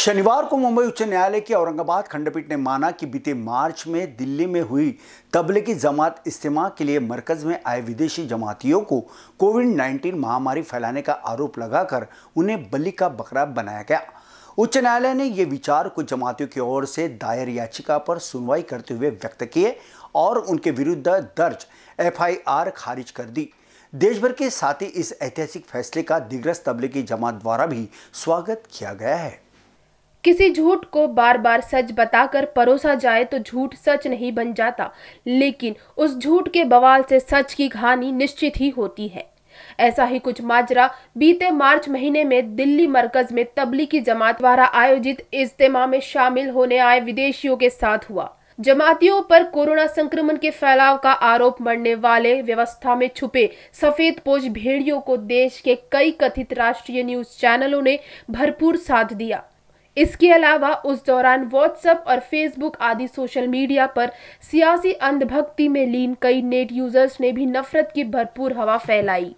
शनिवार को मुंबई उच्च न्यायालय की औरंगाबाद खंडपीठ ने माना कि बीते मार्च में दिल्ली में हुई तबलीगी जमात इस्तेमा के लिए मरकज़ में आए विदेशी जमातियों को कोविड 19 महामारी फैलाने का आरोप लगाकर उन्हें बलि का बकरा बनाया गया उच्च न्यायालय ने यह विचार कुछ जमातियों की ओर से दायर याचिका पर सुनवाई करते हुए व्यक्त किए और उनके विरुद्ध दर्ज एफ खारिज कर दी देशभर के साथ ही इस ऐतिहासिक फैसले का दिग्रस तबलीगी जमात द्वारा भी स्वागत किया गया है किसी झूठ को बार बार सच बताकर परोसा जाए तो झूठ सच नहीं बन जाता लेकिन उस झूठ के बवाल से सच की कहानी निश्चित ही होती है ऐसा ही कुछ माजरा बीते मार्च महीने में दिल्ली मरकज में तबलीगी जमात द्वारा आयोजित इज्तिमा में शामिल होने आए विदेशियों के साथ हुआ जमातियों पर कोरोना संक्रमण के फैलाव का आरोप मरने वाले व्यवस्था में छुपे सफेद पोज भेड़ियों को देश के कई कथित राष्ट्रीय न्यूज चैनलों ने भरपूर साथ दिया इसके अलावा उस दौरान व्हाट्सएप और फेसबुक आदि सोशल मीडिया पर सियासी अंधभक्ति में लीन कई नेट यूजर्स ने भी नफरत की भरपूर हवा फैलाई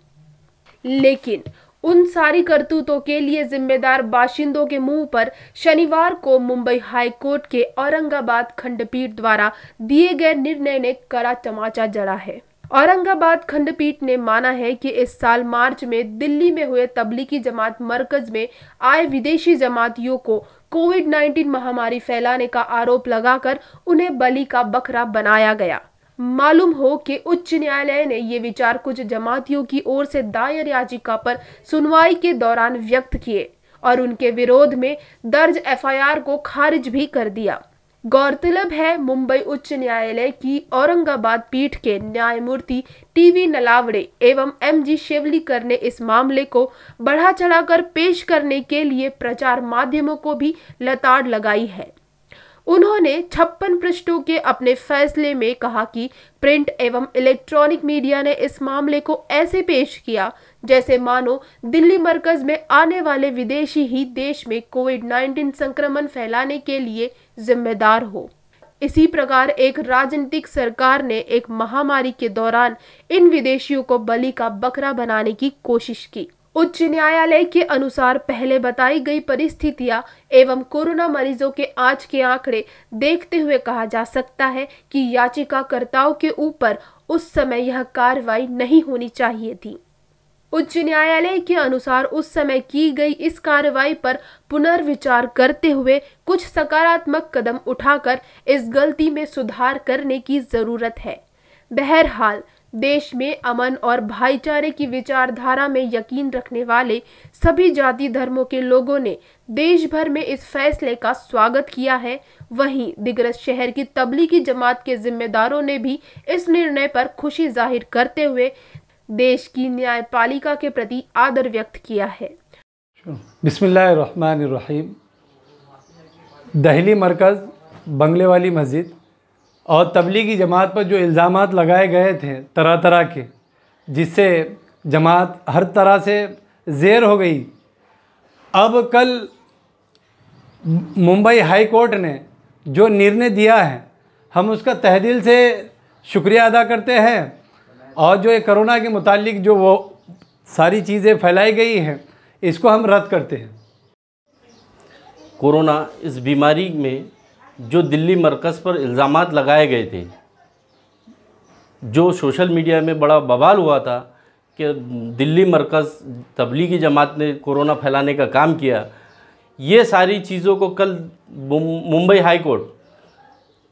लेकिन उन सारी करतूतों के लिए जिम्मेदार बाशिंदों के मुंह पर शनिवार को मुंबई हाई कोर्ट के औरंगाबाद खंडपीठ द्वारा दिए गए निर्णय ने कड़ा तमाचा जड़ा है औरंगाबाद खंडपीठ ने माना है कि इस साल मार्च में दिल्ली में हुए तबलीगी जमात मरकज में आए विदेशी जमातियों को कोविड 19 महामारी फैलाने का आरोप लगाकर उन्हें बलि का बकरा बनाया गया मालूम हो कि उच्च न्यायालय ने ये विचार कुछ जमातियों की ओर से दायर याचिका पर सुनवाई के दौरान व्यक्त किए और उनके विरोध में दर्ज एफआईआर को खारिज भी कर दिया गौरतलब है मुंबई उच्च न्यायालय की औरंगाबाद पीठ के न्यायमूर्ति टीवी नलावड़े एवं एम जी शिवलीकर ने इस मामले को बढ़ा चढ़ाकर पेश करने के लिए प्रचार माध्यमों को भी लताड़ लगाई है उन्होंने छप्पन पृष्ठों के अपने फैसले में कहा कि प्रिंट एवं इलेक्ट्रॉनिक मीडिया ने इस मामले को ऐसे पेश किया जैसे मानो दिल्ली मरकज में आने वाले विदेशी ही देश में कोविड 19 संक्रमण फैलाने के लिए जिम्मेदार हो इसी प्रकार एक राजनीतिक सरकार ने एक महामारी के दौरान इन विदेशियों को बलि का बकरा बनाने की कोशिश की उच्च न्यायालय के अनुसार पहले बताई गई परिस्थितियां एवं कोरोना मरीजों के आज के आंकड़े देखते हुए कहा जा सकता है कि याचिकाकर्ताओं के ऊपर उस समय यह कार्रवाई नहीं होनी चाहिए थी उच्च न्यायालय के अनुसार उस समय की गई इस कार्रवाई पर पुनर्विचार करते हुए कुछ सकारात्मक कदम उठाकर इस गलती में सुधार करने की जरूरत है बहरहाल देश में अमन और भाईचारे की विचारधारा में यकीन रखने वाले सभी जाति धर्मों के लोगों ने देश भर में इस फैसले का स्वागत किया है वहीं दिग्रस शहर की तबलीगी जमात के जिम्मेदारों ने भी इस निर्णय पर खुशी जाहिर करते हुए देश की न्यायपालिका के प्रति आदर व्यक्त किया है बिस्मिल्लाम दहली मरकज़ बंगले वाली मस्जिद और तबलीगी जमात पर जो इल्ज़ाम लगाए गए थे तरह तरह के जिससे जमात हर तरह से जेर हो गई अब कल मुंबई हाई कोर्ट ने जो निर्णय दिया है हम उसका तहदिल से शुक्रिया अदा करते हैं और जो ये कोरोना के मुतालिक जो वो सारी चीज़ें फैलाई गई हैं इसको हम रद्द करते हैं कोरोना इस बीमारी में जो दिल्ली मरकज़ पर इल्ज़ाम लगाए गए थे जो सोशल मीडिया में बड़ा बवाल हुआ था कि दिल्ली मरकज़ तबलीगी जमात ने कोरोना फैलाने का काम किया ये सारी चीज़ों को कल मुंबई हाई कोर्ट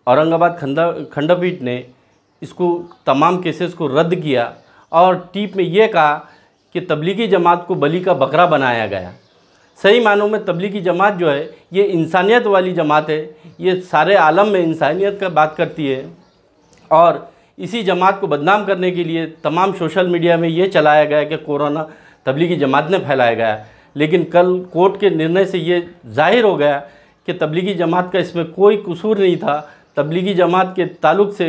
औरंगाबाद खंडा खंडपीठ ने इसको तमाम केसेस को रद्द किया और टीप में ये कहा कि तबलीगी जमात को बली का बकरा बनाया गया सही मानों में तबलीगी जमात जो है ये इंसानियत वाली जमात है ये सारे आलम में इंसानियत का बात करती है और इसी जमात को बदनाम करने के लिए तमाम सोशल मीडिया में ये चलाया गया कि कोरोना तबलीगी जमात ने फैलाया गया लेकिन कल कोर्ट के निर्णय से ये जाहिर हो गया कि तबलीगी जमात का इसमें कोई कसूर नहीं था तबलीगी जमात के ताल्लुक से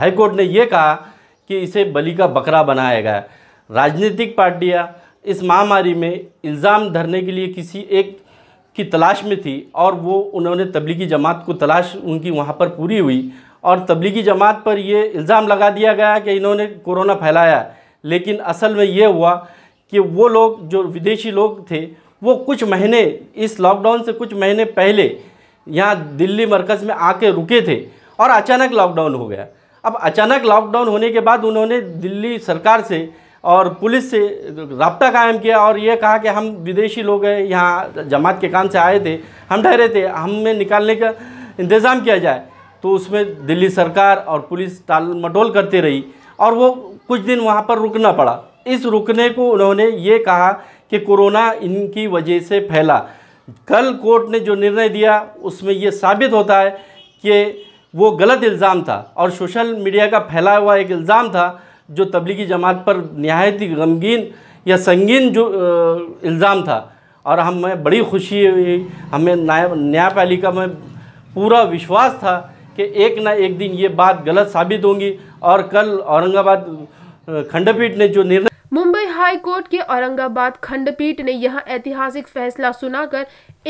हाईकोर्ट ने यह कहा कि इसे बली का बकरा बनाया गया राजनीतिक पार्टियाँ इस महामारी में इल्ज़ाम धरने के लिए किसी एक की तलाश में थी और वो उन्होंने तबलीगी जमात को तलाश उनकी वहाँ पर पूरी हुई और तबलीगी जमात पर ये इल्ज़ाम लगा दिया गया कि इन्होंने कोरोना फैलाया लेकिन असल में ये हुआ कि वो लोग जो विदेशी लोग थे वो कुछ महीने इस लॉकडाउन से कुछ महीने पहले यहाँ दिल्ली मरकज़ में आके रुके थे और अचानक लॉकडाउन हो गया अब अचानक लॉकडाउन होने के बाद उन्होंने दिल्ली सरकार से और पुलिस से रबता कायम किया और ये कहा कि हम विदेशी लोग हैं यहाँ जमात के काम से आए थे हम ठहरे थे हमें निकालने का इंतज़ाम किया जाए तो उसमें दिल्ली सरकार और पुलिस टाल मटोल रही और वो कुछ दिन वहाँ पर रुकना पड़ा इस रुकने को उन्होंने ये कहा कि कोरोना इनकी वजह से फैला कल कोर्ट ने जो निर्णय दिया उसमें ये साबित होता है कि वो गलत इल्ज़ाम था और सोशल मीडिया का फैला हुआ एक इल्ज़ाम था जो तबलीगी जमात पर नहायत ही गमगीन या संगीन जो इल्ज़ाम था और हमें बड़ी खुशी हुई हमें न्याय न्यायपालिका में पूरा विश्वास था कि एक ना एक दिन ये बात गलत साबित होंगी और कल औरंगाबाद खंडपीठ ने जो निर्णय मुंबई हाई कोर्ट के औरंगाबाद खंडपीठ ने यह ऐतिहासिक फैसला सुनाकर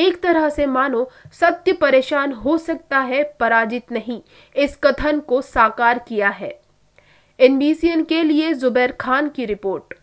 एक तरह से मानो सत्य परेशान हो सकता है पराजित नहीं इस कथन को साकार किया है एनबीसीएन के लिए जुबैर खान की रिपोर्ट